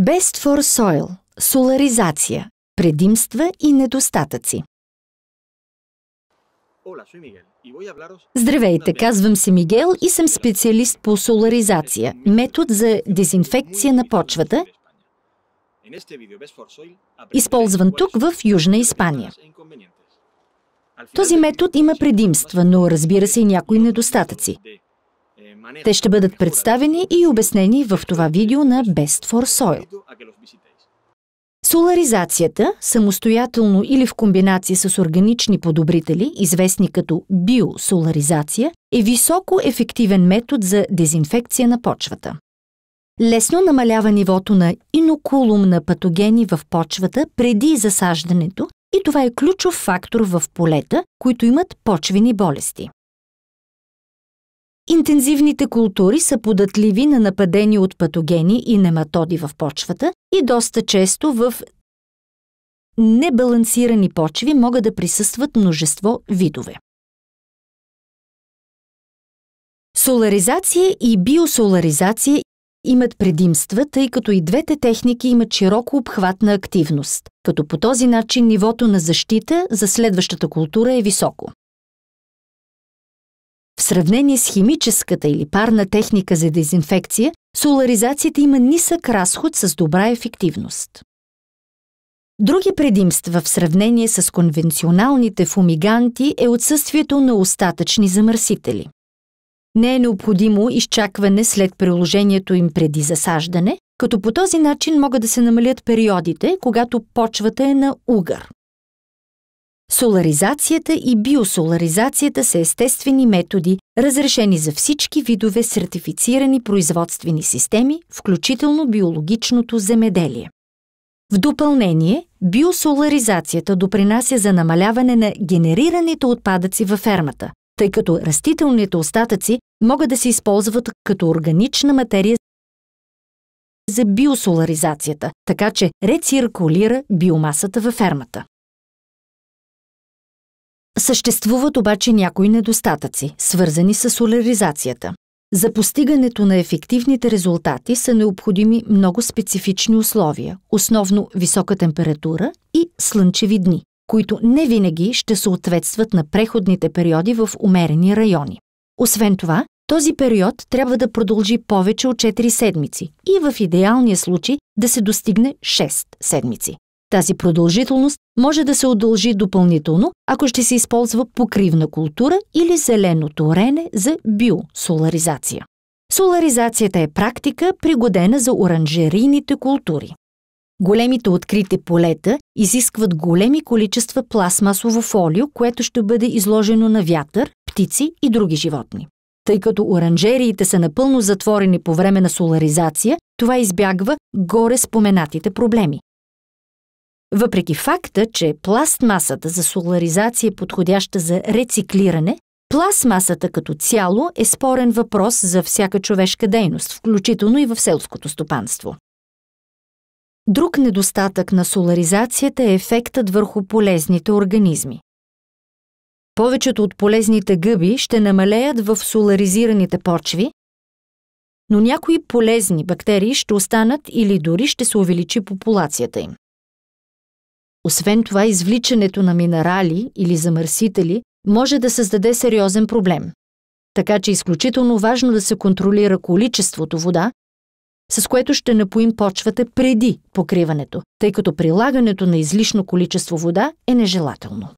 Best for Soil – соларизация, предимства и недостатъци. Здравейте, казвам се Мигел и съм специалист по соларизация, метод за дезинфекция на почвата, използван тук в Южна Испания. E Този метод има предимства, но разбира се и някои недостатъци. Те ще бъдат представени и обяснени в това видео на Best for Soil. Соларизацията, самостоятелно или в комбинация с органични подобрители, известни като биосоларизация, е високо ефективен метод за дезинфекция на почвата. Лесно намалява нивото на инокулум на патогени в почвата преди засаждането и това е ключов фактор в полета, които имат почвени болести. Интензивните култури са податливи на нападени от патогени и нематоди в почвата и доста често в небалансирани почви могат да присъстват множество видове. Соларизация и биосоларизация имат предимства, тъй като и двете техники имат широко обхватна активност, като по този начин нивото на защита за следващата култура е високо. В сравнение с химическата или парна техника за дезинфекция, соларизацията има нисък разход с добра ефективност. Други предимства в сравнение с конвенционалните фумиганти е отсъствието на остатъчни замърсители. Не е необходимо изчакване след приложението им преди засаждане, като по този начин могат да се намалят периодите, когато почвата е на угър. Соларизацията и биосоларизацията са естествени методи, разрешени за всички видове сертифицирани производствени системи, включително биологичното земеделие. В допълнение, биосоларизацията допринася за намаляване на генерираните отпадъци във фермата, тъй като растителните остатъци могат да се използват като органична материя за биосоларизацията, така че рециркулира биомасата във фермата. Съществуват обаче някои недостатъци, свързани с соляризацията. За постигането на ефективните резултати са необходими много специфични условия, основно висока температура и слънчеви дни, които не винаги ще съответстват на преходните периоди в умерени райони. Освен това, този период трябва да продължи повече от 4 седмици и в идеалния случай да се достигне 6 седмици. Тази продължителност може да се удължи допълнително, ако ще се използва покривна култура или зелено торене за биосоларизация. Соларизацията е практика, пригодена за оранжерийните култури. Големите открити полета изискват големи количества пластмасово фолио, което ще бъде изложено на вятър, птици и други животни. Тъй като оранжериите са напълно затворени по време на соларизация, това избягва горе споменатите проблеми. Въпреки факта, че пластмасата за соларизация е подходяща за рециклиране, пластмасата като цяло е спорен въпрос за всяка човешка дейност, включително и в селското стопанство. Друг недостатък на соларизацията е ефектът върху полезните организми. Повечето от полезните гъби ще намалеят в соларизираните почви, но някои полезни бактерии ще останат или дори ще се увеличи популацията им. Освен това, извличането на минерали или замърсители може да създаде сериозен проблем. Така че е изключително важно да се контролира количеството вода, с което ще напоим почвата преди покриването, тъй като прилагането на излишно количество вода е нежелателно.